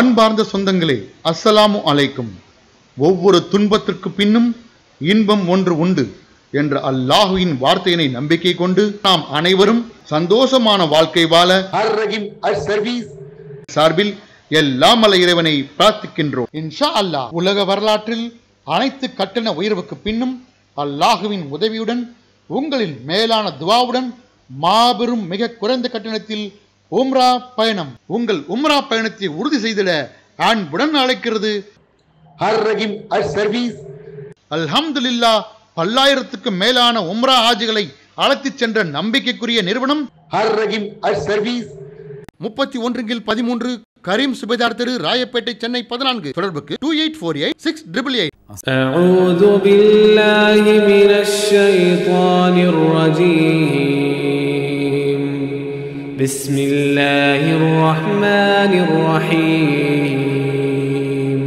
அன்பார்ந்த சொந்தங்களே அஸ்ஸலாமு அலைக்கும் ஒவ்வொரு துன்பத்திற்கு பின்னும் இன்பம் ஒன்று உண்டு என்ற அல்லாஹுவின் வார்த்தையினை நம்பிக்கை கொண்டு நாம் அனைவரும் சந்தோஷமான வாழ்க்கை வாழ சார்பில் எல்லாம் அல்ல இறைவனை பிரார்த்திக்கின்றோம் இன்ஷா அல்லாஹ் உலக வரலாற்றில் அனைத்து கட்டண உயர்வுக்கு பின்னும் அல்லாஹுவின் உதவியுடன் உங்களின் மேலான துவாவுடன் மாபெரும் மிக குறைந்த கட்டணத்தில் உம்ரா பயணம் உங்கள் உம்ரா பயணத்தை உறுதி செய்திட அன்புடன் அழைக்கிறது அல்ஹம்துல்லா பல்லாயிரத்துக்கும் மேலான உம்ரா ஆஜிகளை அழைத்துச் சென்ற நம்பிக்கைக்குரிய நிறுவனம் முப்பத்தி ஒன்றுங்கில் பதிமூன்று கரீம் சுபேதார் தெரு ராயப்பேட்டை சென்னை பதினான்கு தொடர்புக்கு two eight four eight six triple eight أعوذ بالله من الشيطان الرجيم بسم الله الرحمن الرحيم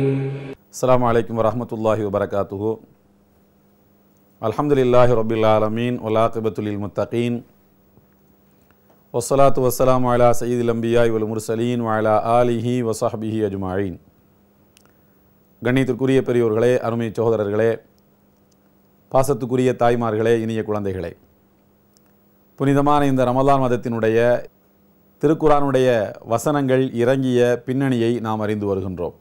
السلام عليكم ورحمة الله وبركاته الحمد لله رب العالمين والعاقبة للمتقين والصلاة والسلام على سيد الأنبياء والمرسلين وعلى آله وصحبه أجمعين கண்ணியத்திற்குரிய பெரியோர்களே அருமை சகோதரர்களே பாசத்துக்குரிய தாய்மார்களே இனிய குழந்தைகளே புனிதமான இந்த ரமலான் மதத்தினுடைய திருக்குறானுடைய வசனங்கள் இறங்கிய பின்னணியை நாம் அறிந்து வருகின்றோம்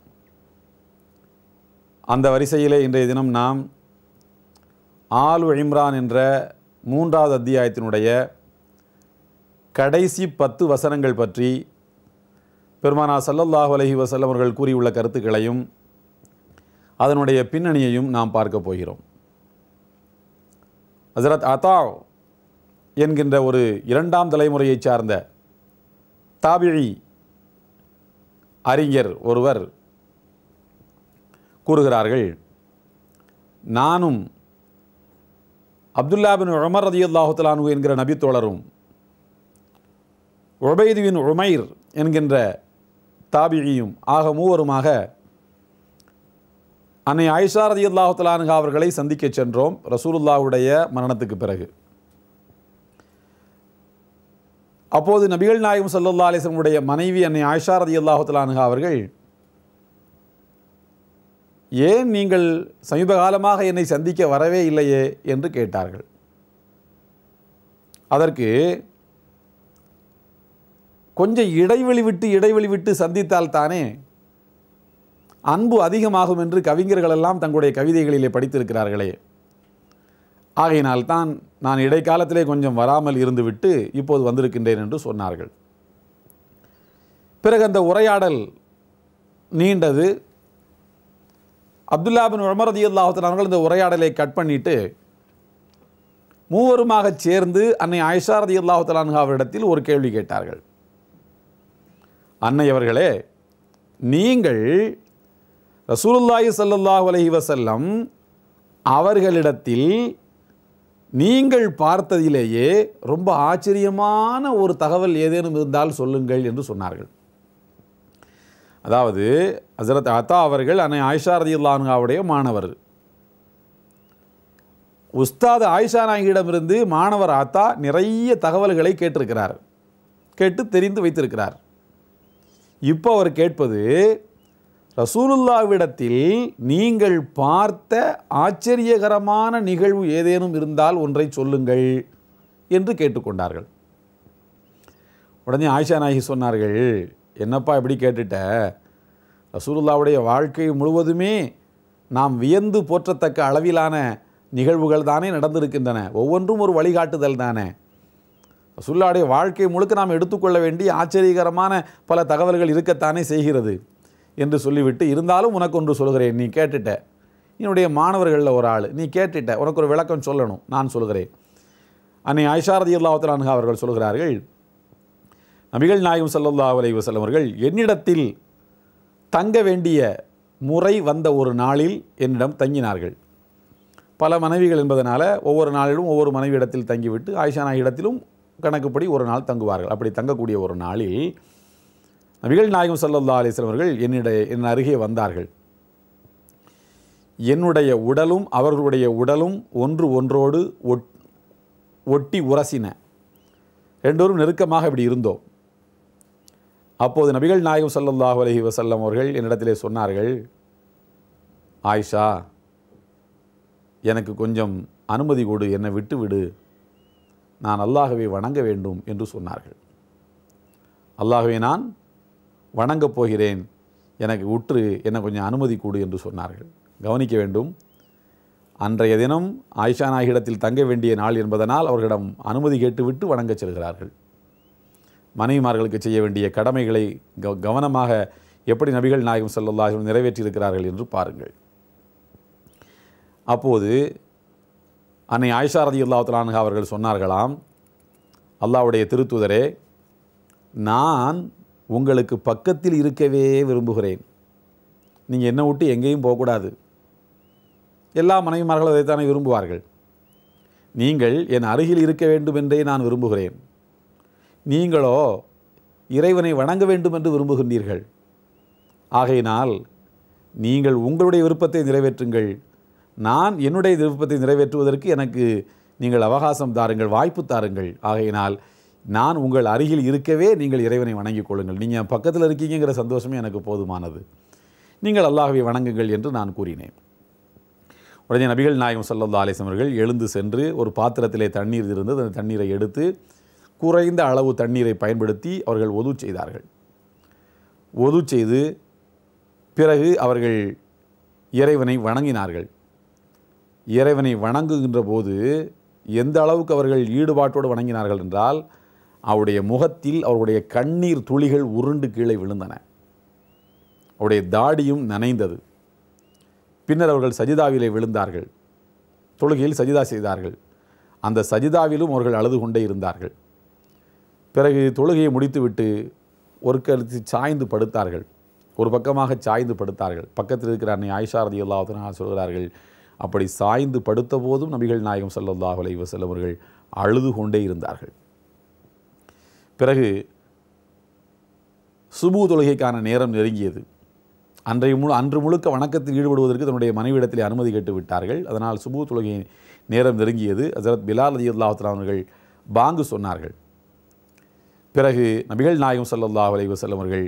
அந்த வரிசையிலே இன்றைய தினம் நாம் ஆலு இம்ரான் என்ற மூன்றாவது அத்தியாயத்தினுடைய கடைசி பத்து வசனங்கள் பற்றி பெருமானா சல்லல்லாஹு அலஹி வசல்லம் அவர்கள் கூறியுள்ள கருத்துக்களையும் அதனுடைய பின்னணியையும் நாம் பார்க்க போகிறோம் ஹசரத் அத்தா என்கின்ற ஒரு இரண்டாம் தலைமுறையைச் சார்ந்த தாபிழி அறிஞர் ஒருவர் கூறுகிறார்கள் நானும் அப்துல்லாபின் உமர் ரதி அல்லாஹுத்தலானு என்கிற நபித்தோழரும் உபைதுவின் உமைர் என்கின்ற தாபிழியும் ஆக மூவருமாக அன்னை ஆயிஷா ரதி அல்லாஹுத்தலானுகா அவர்களை சந்திக்கச் சென்றோம் ரசூலுல்லாவுடைய மரணத்துக்கு பிறகு அப்போது நபிகள் நாயகம் சல்லா அலிஸ்லமுடைய மனைவி அன்னை ஆயிஷா ரதி அல்லாஹுத்தலானுகா அவர்கள் ஏன் நீங்கள் சமீப காலமாக என்னை சந்திக்க வரவே இல்லையே என்று கேட்டார்கள் அதற்கு கொஞ்சம் இடைவெளி விட்டு இடைவெளி விட்டு சந்தித்தால் தானே அன்பு அதிகமாகும் என்று கவிஞர்களெல்லாம் தங்களுடைய கவிதைகளிலே படித்திருக்கிறார்களே ஆகையினால்தான் நான் இடைக்காலத்திலே கொஞ்சம் வராமல் இருந்துவிட்டு இப்போது வந்திருக்கின்றேன் என்று சொன்னார்கள் பிறகு அந்த உரையாடல் நீண்டது அப்துல்லாபின் உமரதி அல்லாஹத்தன் அவர்கள் இந்த உரையாடலை கட் பண்ணிவிட்டு மூவருமாக சேர்ந்து அன்னை ஆயிஷாரதி ரதி அவரிடத்தில் ஒரு கேள்வி கேட்டார்கள் அன்னை அவர்களே நீங்கள் ரசூலுல்லாஹி சல்லாஹ் அலஹி வசல்லம் அவர்களிடத்தில் நீங்கள் பார்த்ததிலேயே ரொம்ப ஆச்சரியமான ஒரு தகவல் ஏதேனும் இருந்தால் சொல்லுங்கள் என்று சொன்னார்கள் அதாவது ஹசரத் அத்தா அவர்கள் அன்னை ஆயிஷா ரதியுல்லானுகாவுடைய மாணவர் உஸ்தாது ஆயிஷா நாயகியிடமிருந்து மாணவர் அத்தா நிறைய தகவல்களை கேட்டிருக்கிறார் கேட்டு தெரிந்து வைத்திருக்கிறார் இப்போ அவர் கேட்பது ரசூலுல்லாவிடத்தில் நீங்கள் பார்த்த ஆச்சரியகரமான நிகழ்வு ஏதேனும் இருந்தால் ஒன்றை சொல்லுங்கள் என்று கேட்டுக்கொண்டார்கள் உடனே ஆயிஷா நாயகி சொன்னார்கள் என்னப்பா இப்படி கேட்டுட்ட ரசூலுல்லாவுடைய வாழ்க்கை முழுவதுமே நாம் வியந்து போற்றத்தக்க அளவிலான நிகழ்வுகள் தானே நடந்திருக்கின்றன ஒவ்வொன்றும் ஒரு வழிகாட்டுதல் தானே ரசூல்லாவுடைய வாழ்க்கை முழுக்க நாம் எடுத்துக்கொள்ள வேண்டிய ஆச்சரியகரமான பல தகவல்கள் இருக்கத்தானே செய்கிறது என்று சொல்லிவிட்டு இருந்தாலும் உனக்கு ஒன்று சொல்கிறேன் நீ கேட்டுட்ட என்னுடைய மாணவர்களில் ஒரு ஆள் நீ கேட்டுட்ட உனக்கு ஒரு விளக்கம் சொல்லணும் நான் சொல்கிறேன் அன்னை ஐஷாரதி அல்லாத்தலான்ஹா அவர்கள் சொல்கிறார்கள் நபிகள் நாயகம் சல்லல்லா அலை செல்லவர்கள் என்னிடத்தில் தங்க வேண்டிய முறை வந்த ஒரு நாளில் என்னிடம் தங்கினார்கள் பல மனைவிகள் என்பதனால் ஒவ்வொரு நாளிலும் ஒவ்வொரு மனைவி இடத்தில் தங்கிவிட்டு ஆயிஷா நாய் இடத்திலும் கணக்குப்படி ஒரு நாள் தங்குவார்கள் அப்படி தங்கக்கூடிய ஒரு நாளில் நபிகள் நாயகம் சல்லல்லா அலிஸ்லாம் அவர்கள் என்னிடைய என் அருகே வந்தார்கள் என்னுடைய உடலும் அவர்களுடைய உடலும் ஒன்று ஒன்றோடு ஒட் ஒட்டி உரசின ரெண்டோரும் நெருக்கமாக இப்படி இருந்தோம் அப்போது நபிகள் நாயகம் சல்லல்லாஹு அலஹி வசல்லம் அவர்கள் என்னிடத்திலே சொன்னார்கள் ஆயிஷா எனக்கு கொஞ்சம் அனுமதி கொடு என்னை விட்டு விடு நான் அல்லாகவே வணங்க வேண்டும் என்று சொன்னார்கள் அல்லாகவே நான் வணங்கப் போகிறேன் எனக்கு உற்று என்னை கொஞ்சம் அனுமதி கூடு என்று சொன்னார்கள் கவனிக்க வேண்டும் அன்றைய தினம் ஆயிஷா நாயகிடத்தில் தங்க வேண்டிய நாள் என்பதனால் அவர்களிடம் அனுமதி கேட்டுவிட்டு வணங்கச் செல்கிறார்கள் மனைவிமார்களுக்கு செய்ய வேண்டிய கடமைகளை கவ கவனமாக எப்படி நபிகள் நாயகம் செல்லல்லாஹிம் நிறைவேற்றியிருக்கிறார்கள் என்று பாருங்கள் அப்போது அன்னை ஆயிஷா ரதி அல்லாஹலான் அவர்கள் சொன்னார்களாம் அல்லாவுடைய திருத்துதரே நான் உங்களுக்கு பக்கத்தில் இருக்கவே விரும்புகிறேன் நீங்கள் என்னை விட்டு எங்கேயும் போகக்கூடாது எல்லா மனைவிமார்களும் அதைத்தானே விரும்புவார்கள் நீங்கள் என் அருகில் இருக்க வேண்டும் என்றே நான் விரும்புகிறேன் நீங்களோ இறைவனை வணங்க வேண்டும் என்று விரும்புகின்றீர்கள் ஆகையினால் நீங்கள் உங்களுடைய விருப்பத்தை நிறைவேற்றுங்கள் நான் என்னுடைய விருப்பத்தை நிறைவேற்றுவதற்கு எனக்கு நீங்கள் அவகாசம் தாருங்கள் வாய்ப்பு தாருங்கள் ஆகையினால் நான் உங்கள் அருகில் இருக்கவே நீங்கள் இறைவனை வணங்கிக் கொள்ளுங்கள் நீங்கள் பக்கத்தில் இருக்கீங்கிற சந்தோஷமே எனக்கு போதுமானது நீங்கள் அல்லாஹுவை வணங்குங்கள் என்று நான் கூறினேன் உடனே நபிகள் நாயகம் சல்லா அலிசமர்கள் எழுந்து சென்று ஒரு பாத்திரத்திலே தண்ணீர் இருந்தது அந்த தண்ணீரை எடுத்து குறைந்த அளவு தண்ணீரை பயன்படுத்தி அவர்கள் ஒது செய்தார்கள் ஒது செய்து பிறகு அவர்கள் இறைவனை வணங்கினார்கள் இறைவனை வணங்குகின்ற போது எந்த அளவுக்கு அவர்கள் ஈடுபாட்டோடு வணங்கினார்கள் என்றால் அவருடைய முகத்தில் அவருடைய கண்ணீர் துளிகள் உருண்டு கீழே விழுந்தன அவருடைய தாடியும் நனைந்தது பின்னர் அவர்கள் சஜிதாவிலே விழுந்தார்கள் தொழுகையில் சஜிதா செய்தார்கள் அந்த சஜிதாவிலும் அவர்கள் அழுது கொண்டே இருந்தார்கள் பிறகு தொழுகையை முடித்துவிட்டு ஒரு கருத்து சாய்ந்து படுத்தார்கள் ஒரு பக்கமாக சாய்ந்து படுத்தார்கள் பக்கத்தில் இருக்கிற அன்னை ஆயிஷாரதி ரதி சொல்கிறார்கள் அப்படி சாய்ந்து படுத்த போதும் நபிகள் நாயகம் சல்லாஹ் அலைவசல் அவர்கள் அழுது கொண்டே இருந்தார்கள் பிறகு சுபு தொழுகைக்கான நேரம் நெருங்கியது அன்றைய முழு அன்று முழுக்க வணக்கத்தில் ஈடுபடுவதற்கு தன்னுடைய மனைவிடத்தில் அனுமதி கேட்டு விட்டார்கள் அதனால் சுபு தொழுகை நேரம் நெருங்கியது அசரத் பிலால் அலி அல்லாஹலாம் அவர்கள் பாங்கு சொன்னார்கள் பிறகு நபிகள் நாயகம் சல்லா அலி வசல்லம் அவர்கள்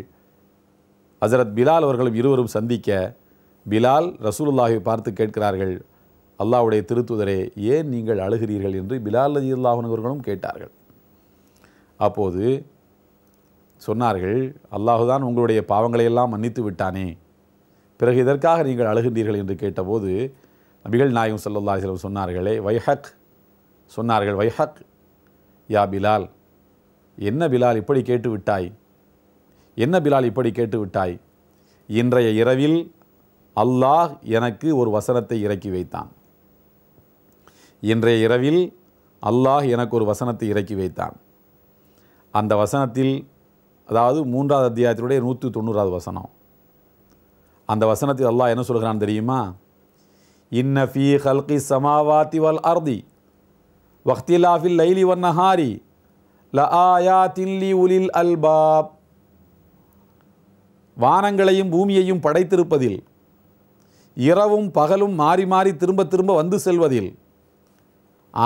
அசரத் பிலால் அவர்களும் இருவரும் சந்திக்க பிலால் ரசூலுல்லாஹை பார்த்து கேட்கிறார்கள் அல்லாஹுடைய திருத்துதரே ஏன் நீங்கள் அழுகிறீர்கள் என்று பிலால் அலி அல்லாஹன் அவர்களும் கேட்டார்கள் அப்போது சொன்னார்கள் அல்லாஹுதான் உங்களுடைய பாவங்களை எல்லாம் மன்னித்து விட்டானே பிறகு இதற்காக நீங்கள் அழுகின்றீர்கள் என்று கேட்டபோது நபிகள் நாயகம் சல்லா செல்வம் சொன்னார்களே வைஹக் சொன்னார்கள் வைஹக் யா பிலால் என்ன பிலால் இப்படி கேட்டு விட்டாய் என்ன பிலால் இப்படி கேட்டு விட்டாய் இன்றைய இரவில் அல்லாஹ் எனக்கு ஒரு வசனத்தை இறக்கி வைத்தான் இன்றைய இரவில் அல்லாஹ் எனக்கு ஒரு வசனத்தை இறக்கி வைத்தான் அந்த வசனத்தில் அதாவது மூன்றாவது அத்தியாயத்தினுடைய நூற்றி தொண்ணூறாவது வசனம் அந்த வசனத்தில் அல்லாஹ் என்ன சொல்கிறான் தெரியுமா இன்ன ஃபீ ஹல்கி சமாவாத்தி வல் அர்தி வக்திலாஃபில் லைலி வன் நஹாரி ல ஆயா தில்லி உலில் அல்பாப் வானங்களையும் பூமியையும் படைத்திருப்பதில் இரவும் பகலும் மாறி மாறி திரும்ப திரும்ப வந்து செல்வதில்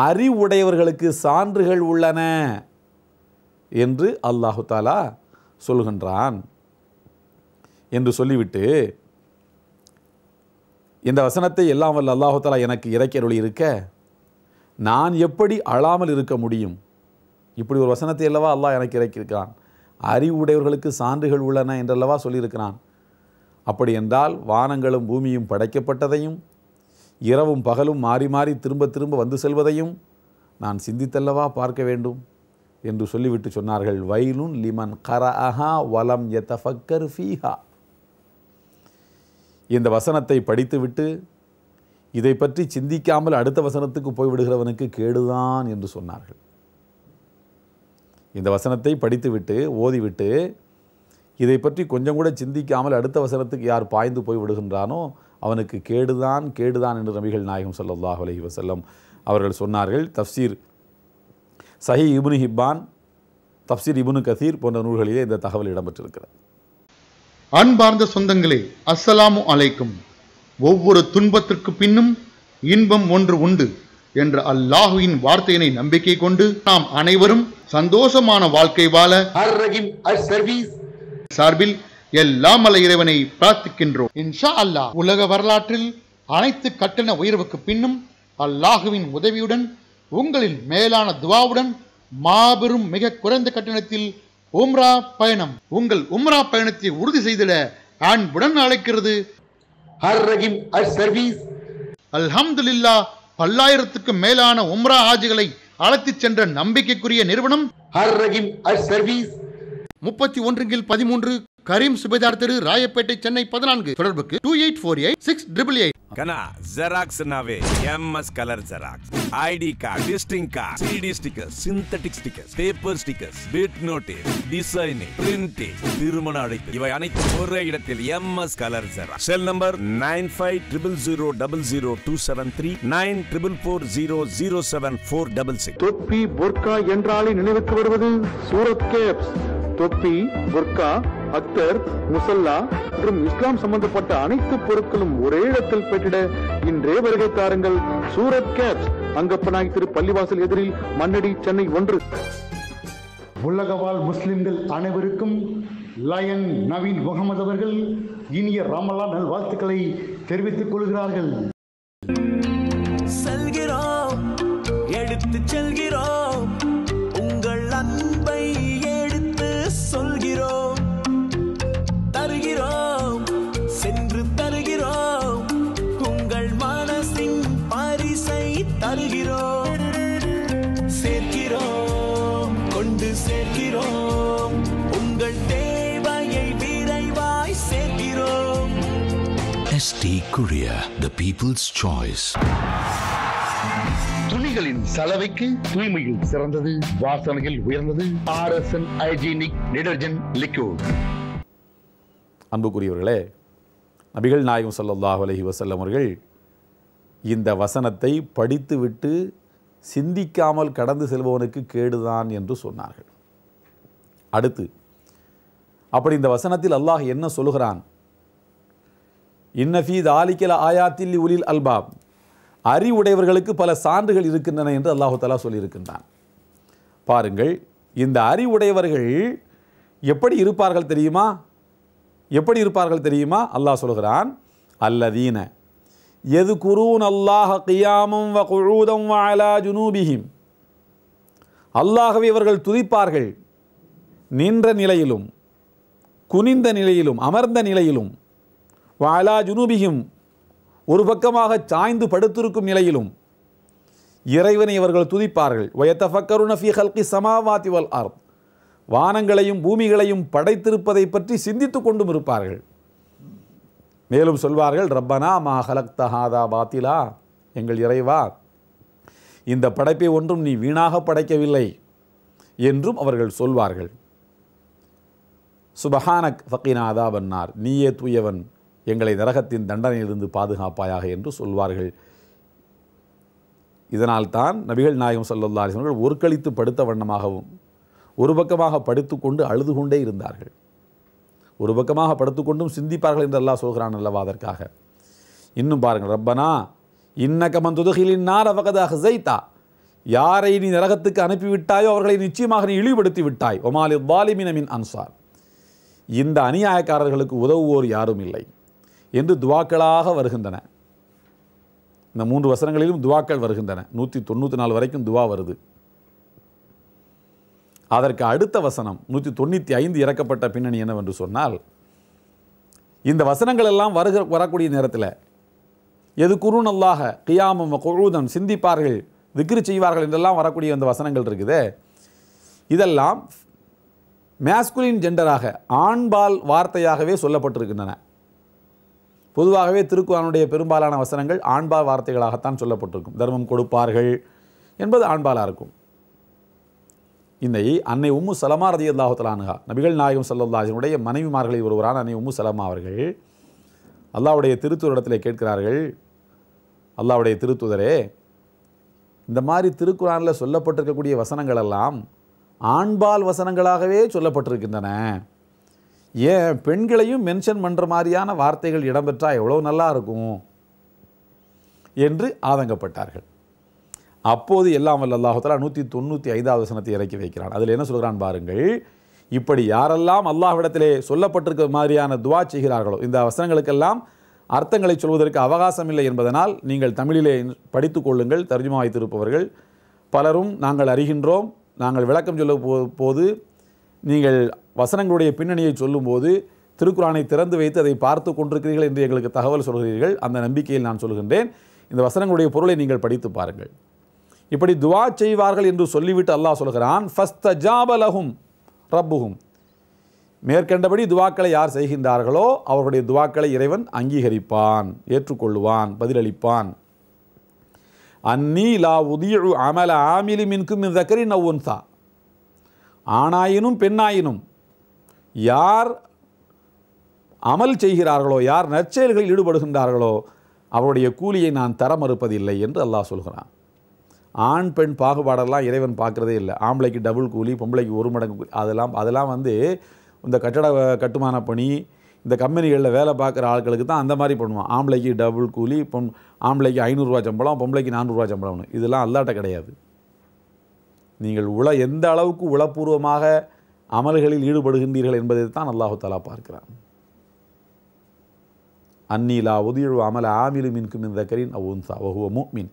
அறிவுடையவர்களுக்கு சான்றுகள் உள்ளன என்று அல்லாஹு தாலா சொல்கின்றான் என்று சொல்லிவிட்டு இந்த வசனத்தை எல்லாம் வல்ல அல்லாஹு தாலா எனக்கு இறக்கி இருக்க நான் எப்படி அழாமல் இருக்க முடியும் இப்படி ஒரு வசனத்தை அல்லவா அல்லாஹ் எனக்கு இறக்கியிருக்கிறான் அறிவுடையவர்களுக்கு சான்றுகள் உள்ளன என்றல்லவா சொல்லியிருக்கிறான் அப்படி என்றால் வானங்களும் பூமியும் படைக்கப்பட்டதையும் இரவும் பகலும் மாறி மாறி திரும்ப திரும்ப வந்து செல்வதையும் நான் சிந்தித்தல்லவா பார்க்க வேண்டும் என்று சொல்லிவிட்டு சொன்னார்கள் வைலுன் லிமன் கர அஹா வலம் எத்தஃபக்கர் ஃபீஹா இந்த வசனத்தை படித்துவிட்டு இதை பற்றி சிந்திக்காமல் அடுத்த வசனத்துக்கு போய்விடுகிறவனுக்கு கேடுதான் என்று சொன்னார்கள் இந்த வசனத்தை படித்துவிட்டு ஓதிவிட்டு இதை பற்றி கொஞ்சம் கூட சிந்திக்காமல் அடுத்த வசனத்துக்கு யார் பாய்ந்து போய் விடுகின்றானோ அவனுக்கு கேடுதான் கேடுதான் என்று நபிகள் நாயகம் சல்லாஹ் அலஹி வசல்லம் அவர்கள் சொன்னார்கள் தஃசீர் சஹி இபுனு ஹிப்பான் தப்சீர் இபுனு கசீர் போன்ற நூல்களிலே இந்த தகவல் இடம்பெற்றிருக்கிறது அன்பார்ந்த சொந்தங்களே அஸ்ஸலாமு அலைக்கும் ஒவ்வொரு துன்பத்திற்கு பின்னும் இன்பம் ஒன்று உண்டு என்ற அல்லாஹுவின் வார்த்தையினை நம்பிக்கை கொண்டு நாம் அனைவரும் சந்தோஷமான வாழ்க்கை வாழ சார்பில் எல்லாம் அல்ல இறைவனை பிரார்த்திக்கின்றோம் இன்ஷா அல்லாஹ் உலக வரலாற்றில் அனைத்து கட்டண உயர்வுக்கு பின்னும் அல்லாஹுவின் உதவியுடன் உங்களின் மேலான துவாவுடன் மாபெரும் மிக குறைந்த கட்டணத்தில் உம்ரா பயணம் உங்கள் உம்ரா பயணத்தை உறுதி செய்திட அன்புடன் அழைக்கிறது ஹர் அல்ஹம்துலில்லா பல்லாயிரத்துக்கும் மேலான உம்ரா ஆஜிகளை அழைத்து சென்ற நம்பிக்கைக்குரிய நிறுவனம் ஹர் ரஹீம் சர்வீஸ் முப்பத்தி ஒன்றுங்கில் பதிமூன்று கரீம் சுபேதார் தெரு ராயப்பேட்டை சென்னை பதினான்கு தொடர்புக்கு two eight four eight six triple eight కనా ஜெராக்ஸ் నావే MS colour xerox ID card visiting card CD sticker synthetic sticker paper sticker bit notice designing printing திருமண அழைப்பு இவை அனைத்து ஒரே இடத்தில் MS colour xerox cell number nine five triple zero double zero two seven three nine triple four zero zero seven four double six தொப்பி பொர்க்கா என்றாலே நினைவுக்கு வருவது சூரத் கேப்ஸ் தொப்பி புர்கா அக்தர் முசல்லா மற்றும் இஸ்லாம் சம்பந்தப்பட்ட அனைத்து பொருட்களும் ஒரே இடத்தில் பெற்றிட இன்றே வருகை தாருங்கள் சூரத் கேப்ஸ் அங்கப்பனாய் திரு பள்ளிவாசல் எதிரில் மன்னடி சென்னை ஒன்று உலகவாழ் முஸ்லிம்கள் அனைவருக்கும் லயன் நவீன் முகமது அவர்கள் இனிய ரமலான் நல்வாழ்த்துக்களை தெரிவித்துக் கொள்கிறார்கள் செல்கிறோம் எடுத்து செல்கிறோம் Korea, the people's choice. துணிகளின் சலவைக்கு தூய்மையில் சிறந்தது வாசனையில் உயர்ந்தது ஆர்எஸ்என் ஹைஜீனிக் டிடர்ஜென்ட் லிக்யூட் அன்புக்குரியவர்களே நபிகள் நாயகம் சல்லாஹ் அலஹி வசல்லம் அவர்கள் இந்த வசனத்தை படித்துவிட்டு சிந்திக்காமல் கடந்து செல்பவனுக்கு கேடுதான் என்று சொன்னார்கள் அடுத்து அப்படி இந்த வசனத்தில் அல்லாஹ் என்ன சொல்கிறான் இன்னஃபி உலில் அல்பாப் அறிவுடையவர்களுக்கு பல சான்றுகள் இருக்கின்றன என்று சொல்லியிருக்கின்றான் பாருங்கள் இந்த அறிவுடையவர்கள் எப்படி இருப்பார்கள் தெரியுமா எப்படி இருப்பார்கள் தெரியுமா அல்லாஹ் அல்லதீன எது குரூன் துதிப்பார்கள் நின்ற நிலையிலும் குனிந்த நிலையிலும் அமர்ந்த நிலையிலும் வாலா ஜுனூபிகும் ஒரு பக்கமாக சாய்ந்து படுத்திருக்கும் நிலையிலும் இறைவனை இவர்கள் துதிப்பார்கள் வயத்தஃபக்கருண ஃபி ஹல்கி சமாவாதி ஆர் வானங்களையும் பூமிகளையும் படைத்திருப்பதை பற்றி சிந்தித்து கொண்டும் இருப்பார்கள் மேலும் சொல்வார்கள் ரப்பனா மா தஹாதா ஹாதா பாத்திலா எங்கள் இறைவா இந்த படைப்பை ஒன்றும் நீ வீணாக படைக்கவில்லை என்றும் அவர்கள் சொல்வார்கள் சுபஹானக் ஃபக்கீனாதா பன்னார் நீயே தூயவன் எங்களை நரகத்தின் தண்டனையிலிருந்து பாதுகாப்பாயாக என்று சொல்வார்கள் இதனால்தான் நபிகள் நாயகம் சல்லல்லா அலிஸ்வர்கள் ஒரு கழித்து படுத்த வண்ணமாகவும் ஒரு பக்கமாக படுத்துக்கொண்டு அழுது கொண்டே இருந்தார்கள் ஒரு பக்கமாக படுத்துக்கொண்டும் சிந்திப்பார்கள் என்று அல்லாஹ் சொல்கிறான் அல்லவா அதற்காக இன்னும் பாருங்கள் ரப்பனா இன்னக்கமன் துதுகிலின் நார் அவகதாக ஜெய்தா யாரை நீ நரகத்துக்கு அனுப்பிவிட்டாயோ அவர்களை நிச்சயமாக நீ இழிவுபடுத்தி விட்டாய் ஒமாலி வாலிமினமின் அன்சார் இந்த அநியாயக்காரர்களுக்கு உதவுவோர் யாரும் இல்லை என்று துவாக்களாக வருகின்றன இந்த மூன்று வசனங்களிலும் துவாக்கள் வருகின்றன நூற்றி தொண்ணூற்றி நாலு வரைக்கும் துவா வருது அதற்கு அடுத்த வசனம் நூற்றி தொண்ணூற்றி ஐந்து இறக்கப்பட்ட பின்னணி என்னவென்று சொன்னால் இந்த வசனங்கள் எல்லாம் வருக வரக்கூடிய நேரத்தில் எது குருன் அல்லாக கியாமம் குழுதம் சிந்திப்பார்கள் விக்ரி செய்வார்கள் என்றெல்லாம் வரக்கூடிய அந்த வசனங்கள் இருக்குது இதெல்லாம் மேஸ்குலின் ஜெண்டராக ஆண்பால் வார்த்தையாகவே சொல்லப்பட்டிருக்கின்றன பொதுவாகவே திருக்குறானுடைய பெரும்பாலான வசனங்கள் ஆண்பால் வார்த்தைகளாகத்தான் சொல்லப்பட்டிருக்கும் தர்மம் கொடுப்பார்கள் என்பது ஆண்பாலாக இருக்கும் இந்த அன்னை உம்மு சலமா ரதி அல்லாஹுத்தலானுகா நபிகள் நாயகம் சல்லாஹினுடைய மனைவிமார்களில் ஒருவரான அன்னை உம்மு சலமா அவர்கள் அல்லாவுடைய திருத்தூரிடத்தில் கேட்கிறார்கள் அல்லாவுடைய திருத்துதரே இந்த மாதிரி திருக்குறானில் சொல்லப்பட்டிருக்கக்கூடிய வசனங்கள் எல்லாம் ஆண்பால் வசனங்களாகவே சொல்லப்பட்டிருக்கின்றன ஏன் பெண்களையும் மென்ஷன் பண்ணுற மாதிரியான வார்த்தைகள் இடம்பெற்றால் எவ்வளோ நல்லா இருக்கும் என்று ஆதங்கப்பட்டார்கள் அப்போது எல்லாம் வல்ல நூற்றி தொண்ணூற்றி ஐந்தாவது வசனத்தை இறக்கி வைக்கிறான் அதில் என்ன சொல்கிறான் பாருங்கள் இப்படி யாரெல்லாம் அல்லாஹ்விடத்திலே சொல்லப்பட்டிருக்க மாதிரியான துவா செய்கிறார்களோ இந்த வசனங்களுக்கெல்லாம் அர்த்தங்களை சொல்வதற்கு அவகாசம் இல்லை என்பதனால் நீங்கள் தமிழிலே படித்து கொள்ளுங்கள் வைத்திருப்பவர்கள் பலரும் நாங்கள் அறிகின்றோம் நாங்கள் விளக்கம் சொல்ல போது நீங்கள் வசனங்களுடைய பின்னணியை சொல்லும்போது திருக்குறானை திறந்து வைத்து அதை பார்த்து கொண்டிருக்கிறீர்கள் என்று எங்களுக்கு தகவல் சொல்கிறீர்கள் அந்த நம்பிக்கையில் நான் சொல்கின்றேன் இந்த வசனங்களுடைய பொருளை நீங்கள் படித்து பாருங்கள் இப்படி துவா செய்வார்கள் என்று சொல்லிவிட்டு அல்லாஹ் சொல்கிறான் ஃபஸ்த ஜாபலகும் ரப்புகும் மேற்கண்டபடி துவாக்களை யார் செய்கின்றார்களோ அவர்களுடைய துவாக்களை இறைவன் அங்கீகரிப்பான் ஏற்றுக்கொள்வான் பதிலளிப்பான் அந்நீ லா உதியு அமல ஆமிலி மின்கும் தக்கரி நவ்வுன்சா ஆணாயினும் பெண்ணாயினும் யார் அமல் செய்கிறார்களோ யார் நற்செயல்களில் ஈடுபடுகின்றார்களோ அவருடைய கூலியை நான் தர மறுப்பதில்லை என்று அல்லாஹ் சொல்கிறான் ஆண் பெண் பாகுபாடெல்லாம் இறைவன் பார்க்குறதே இல்லை ஆம்பளைக்கு டபுள் கூலி பொம்பளைக்கு ஒரு மடங்கு அதெல்லாம் அதெல்லாம் வந்து இந்த கட்டட கட்டுமான பணி இந்த கம்பெனிகளில் வேலை பார்க்குற ஆட்களுக்கு தான் அந்த மாதிரி பண்ணுவான் ஆம்பளைக்கு டபுள் கூலி பொம் ஆம்பளைக்கு ஐநூறுரூவா சம்பளம் பொம்பளைக்கு நானூறுரூவா சம்பளம்னு இதெல்லாம் அல்லாட்ட கிடையாது நீங்கள் உள எந்த அளவுக்கு உளப்பூர்வமாக அமல்களில் ஈடுபடுகின்றீர்கள் என்பதை தான் அல்லாஹு தாலா பார்க்கிறான் அந்நீலா உதியழு அமல ஆமிலு மின்கும் மின் தக்கரின் அவுன்சா வகுவ மூமின்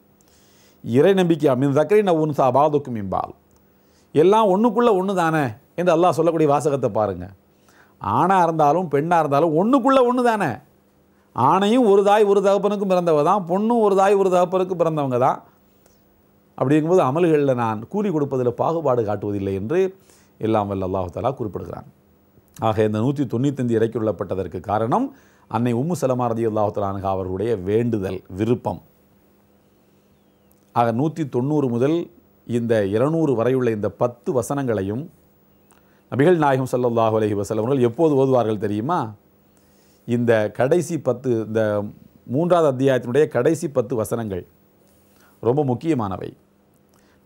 இறை நம்பிக்கை மின் தக்கரின் அவுன்சா பாதுக்கு இம்பால் எல்லாம் ஒன்றுக்குள்ளே ஒன்று தானே என்று அல்லாஹ் சொல்லக்கூடிய வாசகத்தை பாருங்கள் ஆணாக இருந்தாலும் பெண்ணாக இருந்தாலும் ஒன்றுக்குள்ளே ஒன்று தானே ஆணையும் ஒரு தாய் ஒரு தகப்பனுக்கும் பிறந்தவ தான் பொண்ணும் ஒரு தாய் ஒரு தகப்பனுக்கும் பிறந்தவங்க தான் அப்படிங்கும்போது அமல்களில் நான் கூலி கொடுப்பதில் பாகுபாடு காட்டுவதில்லை என்று எல்லாம் வல்ல அல்லாஹாலா குறிப்பிடுகிறான் ஆக இந்த நூற்றி தொண்ணூத்தஞ்சு இறக்கியுள்ளப்பட்டதற்கு காரணம் அன்னை உம்மு சலமாரதி அல்லாஹாலானுக்கு அவர்களுடைய வேண்டுதல் விருப்பம் ஆக நூற்றி தொண்ணூறு முதல் இந்த இருநூறு வரையுள்ள இந்த பத்து வசனங்களையும் நபிகள் நாயகம் சல்லாஹு அலஹி வசலவர்கள் எப்போது ஓதுவார்கள் தெரியுமா இந்த கடைசி பத்து இந்த மூன்றாவது அத்தியாயத்தினுடைய கடைசி பத்து வசனங்கள் ரொம்ப முக்கியமானவை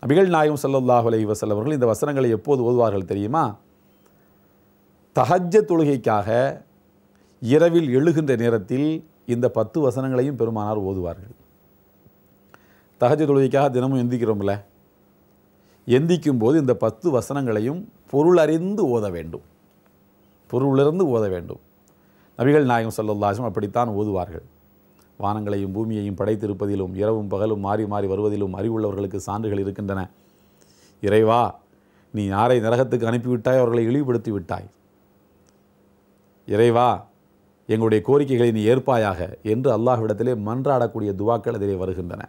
நபிகள் நாயும் சல்லாஹ் அலி அவர்கள் இந்த வசனங்களை எப்போது ஓதுவார்கள் தெரியுமா தஹஜ தொழுகைக்காக இரவில் எழுகின்ற நேரத்தில் இந்த பத்து வசனங்களையும் பெருமானார் ஓதுவார்கள் தகஜ தொழுகைக்காக தினமும் எந்திக்கிறோம்ல எந்திக்கும் போது இந்த பத்து வசனங்களையும் பொருள் அறிந்து ஓத வேண்டும் பொருளிலிருந்து ஓத வேண்டும் நபிகள் நாயகம் சொல்லல்லாசும் அப்படித்தான் ஓதுவார்கள் வானங்களையும் பூமியையும் படைத்திருப்பதிலும் இரவும் பகலும் மாறி மாறி வருவதிலும் அறிவுள்ளவர்களுக்கு சான்றுகள் இருக்கின்றன இறைவா நீ யாரை நரகத்துக்கு அனுப்பிவிட்டாய் அவர்களை இழிவுபடுத்தி விட்டாய் இறைவா எங்களுடைய கோரிக்கைகளை நீ ஏற்பாயாக என்று அல்லாஹ்விடத்திலே மன்றாடக்கூடிய துவாக்கள் அதிலே வருகின்றன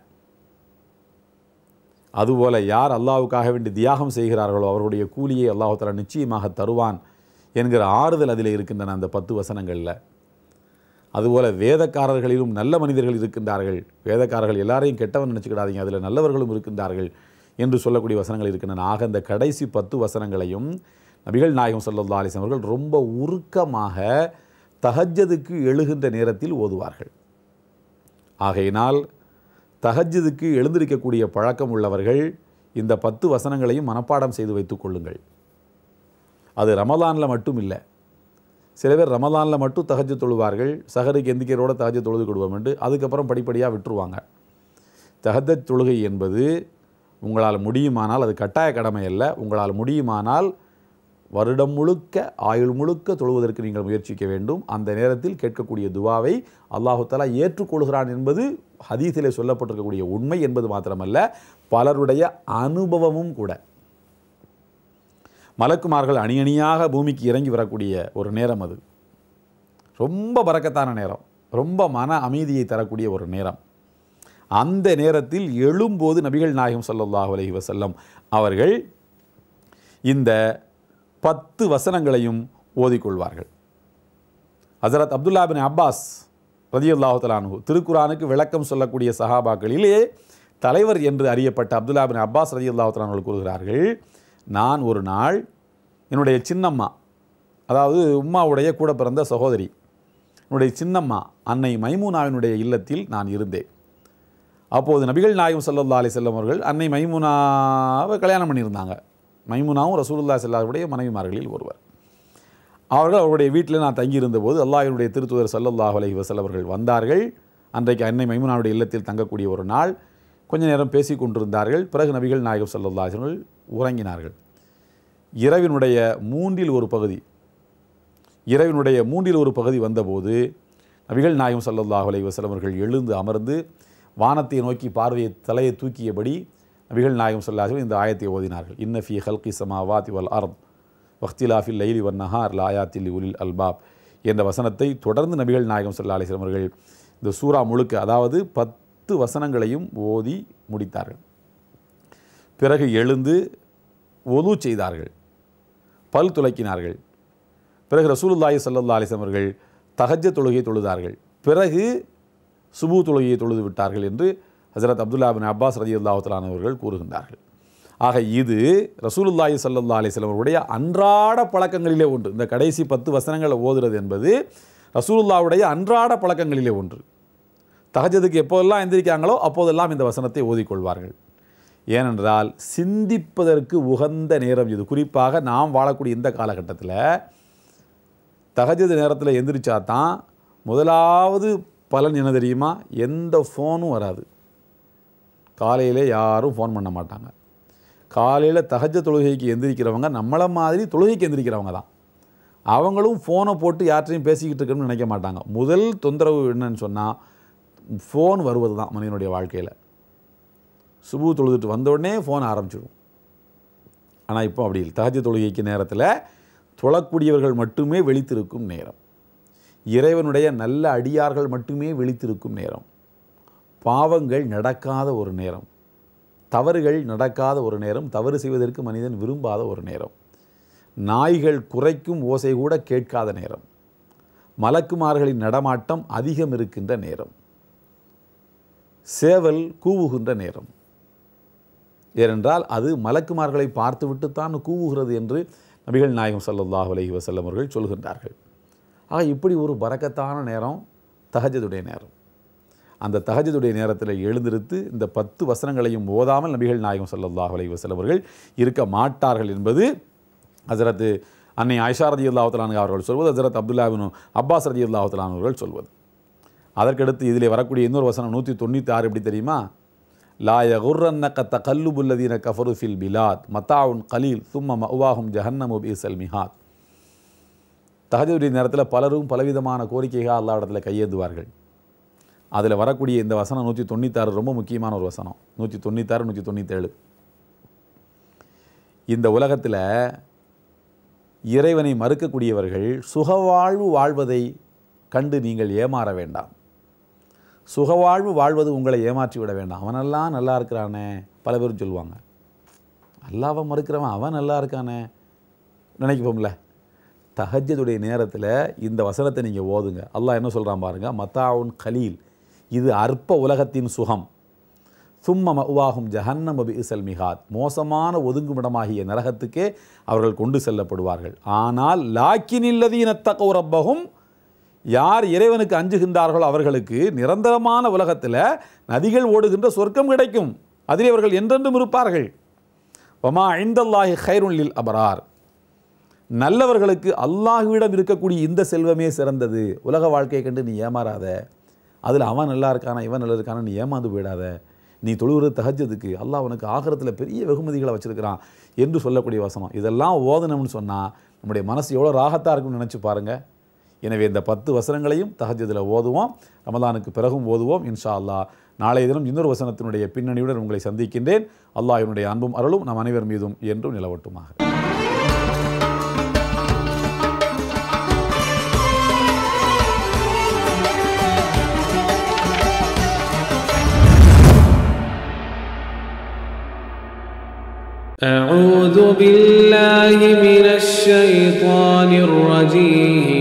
அதுபோல யார் அல்லாவுக்காக வேண்டி தியாகம் செய்கிறார்களோ அவருடைய கூலியை தலா நிச்சயமாக தருவான் என்கிற ஆறுதல் அதில் இருக்கின்றன அந்த பத்து வசனங்களில் அதுபோல் வேதக்காரர்களிலும் நல்ல மனிதர்கள் இருக்கின்றார்கள் வேதக்காரர்கள் எல்லாரையும் கெட்டவன் நினச்சிக்கிடாதீங்க அதில் நல்லவர்களும் இருக்கின்றார்கள் என்று சொல்லக்கூடிய வசனங்கள் இருக்கின்றன ஆக இந்த கடைசி பத்து வசனங்களையும் நபிகள் நாயகம் சல்லா அலிஸ்லாம் அவர்கள் ரொம்ப உருக்கமாக தகஜதுக்கு எழுகின்ற நேரத்தில் ஓதுவார்கள் ஆகையினால் தகஜதுக்கு எழுந்திருக்கக்கூடிய பழக்கம் உள்ளவர்கள் இந்த பத்து வசனங்களையும் மனப்பாடம் செய்து வைத்துக் கொள்ளுங்கள் அது ரமதானில் மட்டும் இல்லை சில பேர் ரமதானில் மட்டும் தகஜ தொழுவார்கள் சஹருக்கு எந்திக்கிறோட தகஜ தொழுது கொடுவோம் என்று அதுக்கப்புறம் படிப்படியாக விட்டுருவாங்க தகஜ தொழுகை என்பது உங்களால் முடியுமானால் அது கட்டாய கடமை அல்ல உங்களால் முடியுமானால் வருடம் முழுக்க ஆயுள் முழுக்க தொழுவதற்கு நீங்கள் முயற்சிக்க வேண்டும் அந்த நேரத்தில் கேட்கக்கூடிய துவாவை அல்லாஹுத்தாலா ஏற்றுக்கொள்கிறான் என்பது ஹதீசிலே சொல்லப்பட்டிருக்கக்கூடிய உண்மை என்பது மாத்திரமல்ல பலருடைய அனுபவமும் கூட மலக்குமார்கள் அணி அணியாக பூமிக்கு இறங்கி வரக்கூடிய ஒரு நேரம் அது ரொம்ப பறக்கத்தான நேரம் ரொம்ப மன அமைதியை தரக்கூடிய ஒரு நேரம் அந்த நேரத்தில் எழும்போது நபிகள் நாயகம் சல்லாஹூ அலஹி வசல்லம் அவர்கள் இந்த பத்து வசனங்களையும் ஓதிக்கொள்வார்கள் ஹசரத் அப்துல்லா பின் அப்பாஸ் ரதியுல்லாஹுத்தலானு திருக்குரானுக்கு விளக்கம் சொல்லக்கூடிய சஹாபாக்களிலே தலைவர் என்று அறியப்பட்ட அப்துல்லா பின் அப்பாஸ் ரதியுல்லாஹுத்தலானு கூறுகிறார்கள் நான் ஒரு நாள் என்னுடைய சின்னம்மா அதாவது உம்மாவுடைய கூட பிறந்த சகோதரி என்னுடைய சின்னம்மா அன்னை மைமூனாவினுடைய இல்லத்தில் நான் இருந்தேன் அப்போது நபிகள் நாயகம் சல்லா அலி செல்லம் அவர்கள் அன்னை மைமுனாவை கல்யாணம் பண்ணியிருந்தாங்க மைமுனாவும் ரசூலுல்லா செல்லாருடைய மனைவிமார்களில் ஒருவர் அவர்கள் அவருடைய வீட்டில் நான் தங்கியிருந்தபோது அல்லாஹினுடைய திருத்துதர் சல்லல்லாஹ் அலஹி வசல் அவர்கள் வந்தார்கள் அன்றைக்கு அன்னை மைமுனாவுடைய இல்லத்தில் தங்கக்கூடிய ஒரு நாள் கொஞ்ச நேரம் பேசி கொண்டிருந்தார்கள் பிறகு நபிகள் நாயகம் சல்லல்லாஹர்கள் உறங்கினார்கள் இரவினுடைய மூன்றில் ஒரு பகுதி இரவினுடைய மூன்றில் ஒரு பகுதி வந்தபோது நபிகள் நாயகம் சல்லாஹ் அலை வசலம் அவர்கள் எழுந்து அமர்ந்து வானத்தை நோக்கி பார்வையை தலையை தூக்கியபடி நபிகள் நாயகம் சொல்லாசல் இந்த ஆயத்தை ஓதினார்கள் இன்னஃபி ஹல்கி சமாவாத் இவல் அர்த் வஹ்திலாஃபில் லைலி வன் நஹார் லாயாத்தில் உலில் அல்பாப் என்ற வசனத்தை தொடர்ந்து நபிகள் நாயகம் சொல்லா அலிஸ்லம் அவர்கள் இந்த சூறா முழுக்க அதாவது பத்து வசனங்களையும் ஓதி முடித்தார்கள் பிறகு எழுந்து ஒலு செய்தார்கள் பல் துளைக்கினார்கள் பிறகு ரசூலுல்லாய் சல்லா அலிசம் அவர்கள் தகஜ தொழுகையை தொழுதார்கள் பிறகு சுபு தொழுகையை தொழுது விட்டார்கள் என்று ஹசரத் அப்துல்லா பின் அப்பாஸ் ரதி அல்லாஹத்தலானவர்கள் கூறுகின்றார்கள் ஆக இது ரசூலுல்லாய் சல்லா அலிஸ்லம் அவருடைய அன்றாட பழக்கங்களிலே ஒன்று இந்த கடைசி பத்து வசனங்களை ஓதுறது என்பது ரசூலுல்லாவுடைய அன்றாட பழக்கங்களிலே ஒன்று தகஜதுக்கு எப்போதெல்லாம் எந்திரிக்காங்களோ அப்போதெல்லாம் இந்த வசனத்தை ஓதிக்கொள்வார்கள் ஏனென்றால் சிந்திப்பதற்கு உகந்த நேரம் இது குறிப்பாக நாம் வாழக்கூடிய இந்த காலகட்டத்தில் தகஜது நேரத்தில் எந்திரிச்சா தான் முதலாவது பலன் என்ன தெரியுமா எந்த ஃபோனும் வராது காலையில் யாரும் ஃபோன் பண்ண மாட்டாங்க காலையில் தகஜ தொழுகைக்கு எந்திரிக்கிறவங்க நம்மளை மாதிரி தொழுகைக்கு எந்திரிக்கிறவங்க தான் அவங்களும் ஃபோனை போட்டு யார்ட்டையும் பேசிக்கிட்டு இருக்கணும்னு நினைக்க மாட்டாங்க முதல் தொந்தரவு என்னன்னு சொன்னால் ஃபோன் வருவது தான் மனிதனுடைய வாழ்க்கையில் சுபு தொழுதுட்டு வந்தோடனே ஃபோன் ஆரம்பிச்சிடும் ஆனால் இப்போ அப்படி இல்லை தகஜ தொழுகைக்கு நேரத்தில் தொழக்கூடியவர்கள் மட்டுமே வெளித்திருக்கும் நேரம் இறைவனுடைய நல்ல அடியார்கள் மட்டுமே வெளித்திருக்கும் நேரம் பாவங்கள் நடக்காத ஒரு நேரம் தவறுகள் நடக்காத ஒரு நேரம் தவறு செய்வதற்கு மனிதன் விரும்பாத ஒரு நேரம் நாய்கள் குறைக்கும் ஓசை கூட கேட்காத நேரம் மலக்குமார்களின் நடமாட்டம் அதிகம் இருக்கின்ற நேரம் சேவல் கூவுகின்ற நேரம் ஏனென்றால் அது மலக்குமார்களை பார்த்துவிட்டுத்தான் கூவுகிறது என்று நபிகள் நாயகம் சல்லாஹ் அலஹி வசல்லம் அவர்கள் சொல்கின்றார்கள் ஆக இப்படி ஒரு பறக்கத்தான நேரம் தகஜதுடைய நேரம் அந்த தகஜதுடைய நேரத்தில் எழுந்திருத்து இந்த பத்து வசனங்களையும் ஓதாமல் நபிகள் நாயகம் சல்லாஹ் அலஹி வசல்லம் அவர்கள் இருக்க மாட்டார்கள் என்பது ஹசரத்து அன்னை ஆயிஷா ரதி அல்லாஹலான் அவர்கள் சொல்வது ஹசரத் அப்துல்லாபின் அப்பாஸ் ரதி அல்லாஹலான் அவர்கள் சொல்வது அதற்கடுத்து இதில் வரக்கூடிய இன்னொரு வசனம் நூற்றி தொண்ணூற்றி ஆறு எப்படி தெரியுமா லாயகுர்ரன்னக்க தகல்லுபுல்லதீன கஃபருஃபில் பிலாத் மத்தாவுன் கலீல் சும்ம உவாகும் ஜஹன்னம் உபீசல் மிஹாத் தகஜூரி நேரத்தில் பலரும் பலவிதமான கோரிக்கைகள் அல்லா இடத்துல கையேந்துவார்கள் அதில் வரக்கூடிய இந்த வசனம் நூற்றி தொண்ணூத்தாறு ரொம்ப முக்கியமான ஒரு வசனம் நூற்றி தொண்ணூத்தாறு நூற்றி தொண்ணூத்தேழு இந்த உலகத்தில் இறைவனை மறுக்கக்கூடியவர்கள் சுகவாழ்வு வாழ்வதை கண்டு நீங்கள் ஏமாற வேண்டாம் சுகவாழ்வு வாழ்வது உங்களை ஏமாற்றி விட வேண்டாம் அவனெல்லாம் நல்லா இருக்கிறானே பல பேரும் சொல்லுவாங்க அல்லாவை மறுக்கிறவன் அவன் நல்லா இருக்கானே நினைக்கப்போம்ல தஹஜதுடைய நேரத்தில் இந்த வசனத்தை நீங்கள் ஓதுங்க அல்லாஹ் என்ன சொல்கிறான் பாருங்கள் மத்தாவுன் கலீல் இது அற்ப உலகத்தின் சுகம் சும்ம உவாகும் ஜஹன்னம் அபி இசல் மிகாத் மோசமான ஒதுங்குமிடமாகிய நரகத்துக்கே அவர்கள் கொண்டு செல்லப்படுவார்கள் ஆனால் லாக்கின் இல்லதீன தகவுரப்பகும் யார் இறைவனுக்கு அஞ்சுகின்றார்களோ அவர்களுக்கு நிரந்தரமான உலகத்தில் நதிகள் ஓடுகின்ற சொர்க்கம் கிடைக்கும் அதில் அவர்கள் என்றென்றும் இருப்பார்கள் வமா ஐந்தல்லாஹி ஹைருள்ளில் அபரார் நல்லவர்களுக்கு அல்லாஹுவிடம் இருக்கக்கூடிய இந்த செல்வமே சிறந்தது உலக வாழ்க்கையை கண்டு நீ ஏமாறாத அதில் அவன் நல்லா இருக்கானா இவன் நல்லா இருக்கானா நீ ஏமாந்து போயிடாத நீ தொழுகிறது தகஜதுக்கு அல்லாஹ் அவனுக்கு ஆகிறத்தில் பெரிய வெகுமதிகளை வச்சுருக்கிறான் என்று சொல்லக்கூடிய வசனம் இதெல்லாம் ஓதனம்னு சொன்னால் நம்முடைய மனசு எவ்வளோ ராகத்தாக இருக்கும்னு நினச்சி பாருங்கள் எனவே இந்த பத்து வசனங்களையும் தகஜதில் ஓதுவோம் ரமதானுக்கு பிறகும் ஓதுவோம் இன்ஷா அல்லா நாளைய தினம் இன்னொரு வசனத்தினுடைய பின்னணியுடன் உங்களை சந்திக்கின்றேன் என்னுடைய அன்பும் அருளும் நம் அனைவர் மீதும் என்றும் நிலவட்டுமாக أعوذ بالله من الشيطان الرجيم